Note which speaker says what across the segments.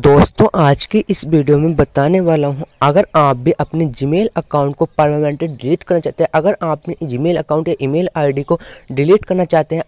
Speaker 1: दोस्तों आज की इस वीडियो में बताने वाला हूं अगर आप भी अपने जीमेल अकाउंट को परमानेंटली डिलीट करना चाहते हैं अगर आपने जीमेल अकाउंट या ईमेल आईडी को डिलीट करना चाहते हैं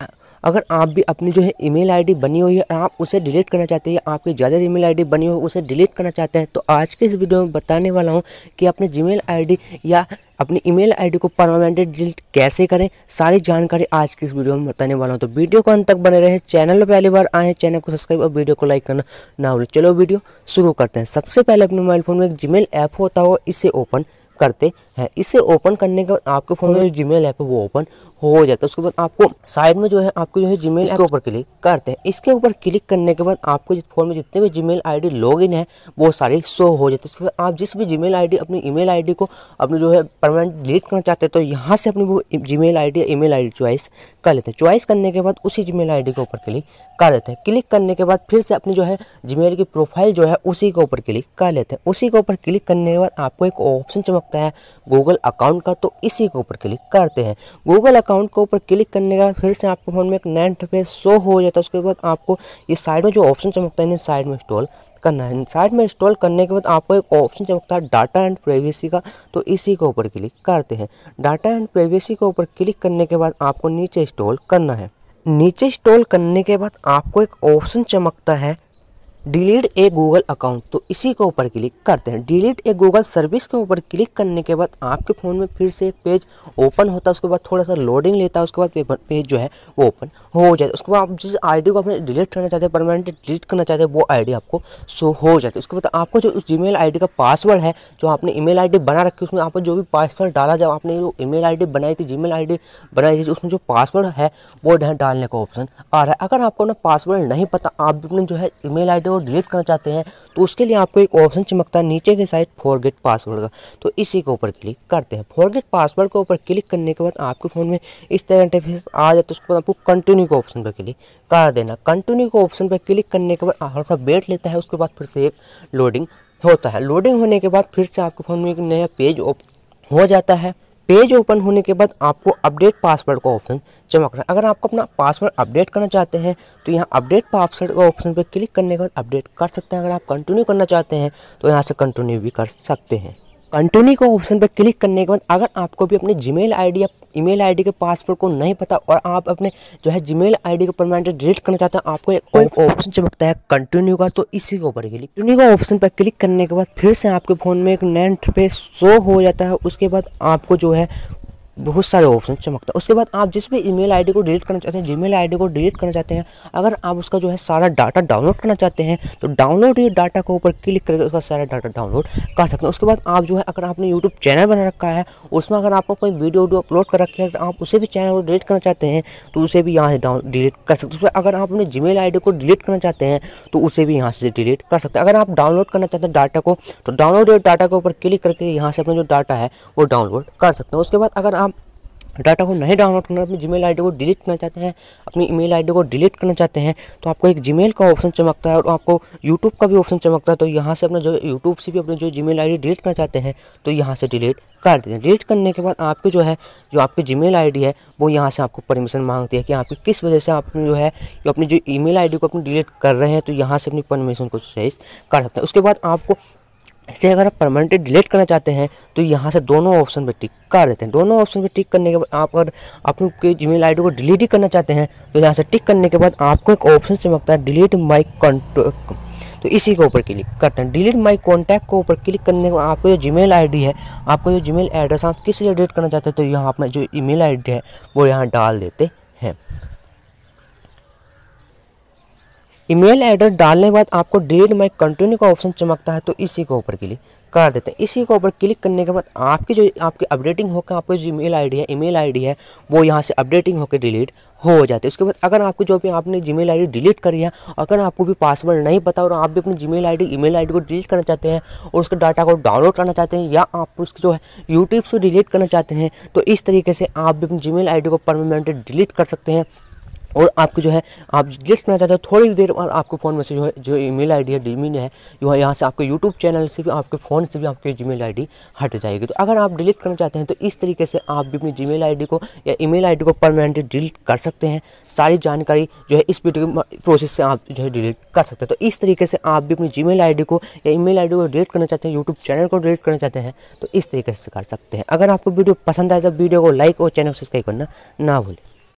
Speaker 1: अगर आप भी अपनी जो है ईमेल आईडी बनी हुई है आप उसे डिलीट करना चाहते हैं या आपकी ज़्यादा ईमेल आईडी बनी है उसे डिलीट करना चाहते हैं तो आज के इस वीडियो में बताने वाला हूँ कि अपने जीमेल आईडी या अपनी ईमेल आईडी को परमानेंट डिलीट कैसे करें सारी जानकारी आज की इस वीडियो में बताने वाला हूँ तो वीडियो को अंत तक बने रहे चैनल पर पहली बार आए हैं चैनल को सब्सक्राइब और वीडियो को लाइक करना ना भूलें चलो वीडियो शुरू करते हैं सबसे पहले अपने मोबाइल फ़ोन में एक जीमेल ऐप होता हो इसे ओपन करते हैं इसे ओपन करने के बाद आपके फ़ोन में जो जीमेल ऐप है वो ओपन हो जाता है उसके बाद आपको साइड में जो है आपको जो है जी के ऊपर क्लिक करते हैं इसके ऊपर क्लिक करने के बाद आपको जिस फोन में जितने भी जी डी लॉग इन है वो सारी शो हो जाती है उसके बाद आप जिस भी आई डी अपनी आई डी को अपनी जो है परमानेंट डिलीट करना चाहते हैं तो यहाँ से अपनी वो जीमेल आईडी या आई डी चॉइस कर लेते हैं चॉइस करने के बाद उसी आई डी के ऊपर क्लिक कर देते हैं क्लिक करने के बाद फिर से अपनी जो है जीमेल की प्रोफाइल जो है उसी के ऊपर क्लिक कर लेते हैं उसी के ऊपर क्लिक करने के बाद आपको एक ऑप्शन चमकता है गूगल अकाउंट का तो इसी के ऊपर क्लिक करते हैं गूगल अकाउंट अकाउंट के ऊपर क्लिक करने का फिर से आपके फ़ोन में एक नया इंटरफेस शो हो जाता है उसके बाद आपको ये साइड में जो ऑप्शन चमकता है साइड में इंस्टॉल करना है साइड में इंस्टॉल करने के बाद आपको एक ऑप्शन चमकता है डाटा एंड प्राइवेसी का तो इसी के ऊपर क्लिक करते हैं डाटा एंड प्राइवेसी के ऊपर क्लिक करने के बाद आपको नीचे इंस्टॉल करना है नीचे इंस्टॉल करने के बाद आपको एक ऑप्शन चमकता है डिलीट ए गूगल अकाउंट तो इसी के ऊपर क्लिक करते हैं डिलीट ए गूगल सर्विस के ऊपर क्लिक करने के बाद आपके फ़ोन में फिर से एक पेज ओपन होता है उसके बाद थोड़ा सा लोडिंग लेता है उसके बाद पेज जो है वो ओपन हो जाता है उसके बाद आप जिस आई को अपने डिलीट करना चाहते हैं परमानेंट डिलीट करना चाहते हैं वो आई आपको शो हो जाती है उसके बाद आपको जो उस जी मेल का पासवर्ड है जो आपने ई मेल बना रखी है उसमें आपको जो भी पासवर्ड डाला जब आपने जो ई मेल बनाई थी जी मेल बनाई थी उसमें जो पासवर्ड है वो डालने का ऑप्शन आ रहा है अगर आपको ना पासवर्ड नहीं पता आप अपने जो है ई मेल और डिलीट करना चाहते हैं तो उसके लिए आपको एक ऑप्शन चमकता है नीचे के साइड फॉरगेट पासवर्ड का तो इसी के ऊपर क्लिक करते हैं फॉरगेट पासवर्ड के ऊपर क्लिक करने के बाद आपके फ़ोन में इस तरह इंटरफेस आ जाता है उसके बाद आपको कंटिन्यू के ऑप्शन पर क्लिक कर देना कंटिन्यू के ऑप्शन पर क्लिक करने के बाद हर सा बैठ लेता है उसके बाद फिर से एक लोडिंग होता है लोडिंग होने के बाद फिर से आपके फ़ोन में एक नया पेज हो जाता है पेज ओपन होने के बाद आपको अपडेट पासवर्ड का ऑप्शन चमक रहा है अगर आपको अपना पासवर्ड अपडेट करना चाहते हैं तो यहाँ अपडेट पासवर्ड का ऑप्शन पर क्लिक करने के बाद अपडेट कर सकते हैं अगर आप कंटिन्यू करना चाहते हैं तो यहाँ से कंटिन्यू भी कर सकते हैं कंटिन्यू का ऑप्शन पर क्लिक करने के बाद अगर आपको भी अपने जीमेल आईडी या ईमेल आईडी के पासवर्ड को नहीं पता और आप अपने जो है जीमेल आईडी को परमानेंट डिलीट करना चाहते हैं आपको एक ऑप्शन चमकता है कंटिन्यू का तो इसी के ऊपर क्लिक कंटिन्यू का ऑप्शन पर क्लिक करने के बाद फिर से आपके फ़ोन में एक नैन पे शो हो जाता है उसके बाद आपको जो है बहुत सारे ऑप्शन चमकता है उसके बाद आप जिस भी ईमेल आईडी को डिलीट करना चाहते हैं जीमेल आईडी को डिलीट करना चाहते हैं अगर आप उसका जो है सारा डाटा डाउनलोड करना चाहते हैं तो डाउनलोड ये डाटा के ऊपर क्लिक करके उसका सारा डाटा डाउनलोड कर सकते हैं उसके बाद आप जो है अगर आपने यूट्यूब चैनल बना रखा है उसमें अगर आपको कोई वीडियो वीडियो अपलोड कर रखी है तो आप उसे भी चैनल को डिलीट करना चाहते हैं तो उसे भी यहाँ से डाउन डिलीट कर सकते हैं अगर आप अपने जी मेल को डिलीट करना चाहते हैं तो उसे भी यहाँ से डिलीट कर सकते हैं अगर आप डाउनलोड करना चाहते हैं डाटा को तो डाउनलोड डाटा के ऊपर क्लिक करके यहाँ से अपना जो डाटा है वो डाउनलोड कर सकते हैं उसके बाद अगर डाटा को नहीं डाउनलोड करना अपनी जीमेल आईडी को डिलीट करना चाहते हैं अपनी ईमेल आईडी को डिलीट करना चाहते हैं तो आपको एक जीमेल का ऑप्शन चमकता है और आपको यूट्यूब का भी ऑप्शन चमकता है तो यहाँ से अपना जो यूट्यूब से भी अपनी जो जीमेल आईडी डिलीट करना चाहते हैं तो यहाँ से डिलीट कर देते हैं डिलीट करने के बाद आपके जो है जो आपकी जी मेल है वो यहाँ से आपको परमिशन मांगती है कि आपकी किस वजह से आप जो है अपनी जो ई मेल को अपनी डिलीट कर रहे हैं तो यहाँ से अपनी परमिशन को सही कर सकते हैं उसके बाद आपको इसे अगर आप परमानेंटली डिलीट करना चाहते हैं तो यहाँ से दोनों ऑप्शन पर टिक कर देते हैं दोनों ऑप्शन पर टिक करने के बाद आप अगर आपके जीमेल आईडी को डिलीट ही करना चाहते हैं तो यहाँ से टिक करने के बाद आपको एक ऑप्शन चमकता है डिलीट माई कॉन्टो तो इसी के ऊपर क्लिक करते हैं डिलीट माई कॉन्टैक्ट को ऊपर क्लिक करने के बाद आपको जो जी मेल है आपको जो जी एड्रेस आप किस लिए डिलीट करना चाहते हैं तो यहाँ अपना जो ई मेल है वो यहाँ डाल देते हैं ईमेल एड्रेस डालने के बाद आपको डिलीट माई कंटिन्यू का ऑप्शन चमकता है तो इसी के ऊपर क्लिक कर देते हैं इसी के ऊपर क्लिक करने के बाद आपकी जो आपकी अपडेटिंग होकर आपकी जो ईमेल आईडी है ईमेल आईडी है वो यहाँ से अपडेटिंग होकर डिलीट हो जाती है उसके बाद अगर आपको जो भी आपने जी मेल डिलीट करी है अगर आपको भी पासवर्ड नहीं पता और आप भी अपनी जी मेल आई डी को डिलीट करना चाहते हैं और उसके डाटा को डाउनलोड करना चाहते हैं या आप उसकी जो है यूट्यूब से डिलीट करना चाहते हैं तो इस तरीके से आप भी अपनी जी मेल को परमानेंट डिलीट कर सकते हैं और आपको जो है आप गिफ्ट करना चाहते हो थोड़ी देर बाद आपको फ़ोन में से जो है जो ईमेल आईडी है डीमिन है जो है यहाँ से आपके यूट्यूब चैनल से भी आपके फ़ोन से भी आपकी जीमेल आईडी हट जाएगी तो अगर आप डिलीट करना चाहते हैं तो इस तरीके से आप भी अपनी जीमेल आईडी को या ईमेल आईडी को परमानेंटली डिलीट कर सकते हैं सारी जानकारी जो है इस वीडियो प्रोसेस से आप जो है डिलीट कर सकते हैं तो इस तरीके से आप भी अपनी आई डी को या आई डी को डिलीट करना चाहते हैं यूट्यूब चैनल को डिलीट करना चाहते हैं तो इस तरीके से कर सकते हैं अगर आपको वीडियो पसंद आए तो वीडियो को लाइक और चैनल सब्सक्राइब करना ना भूलें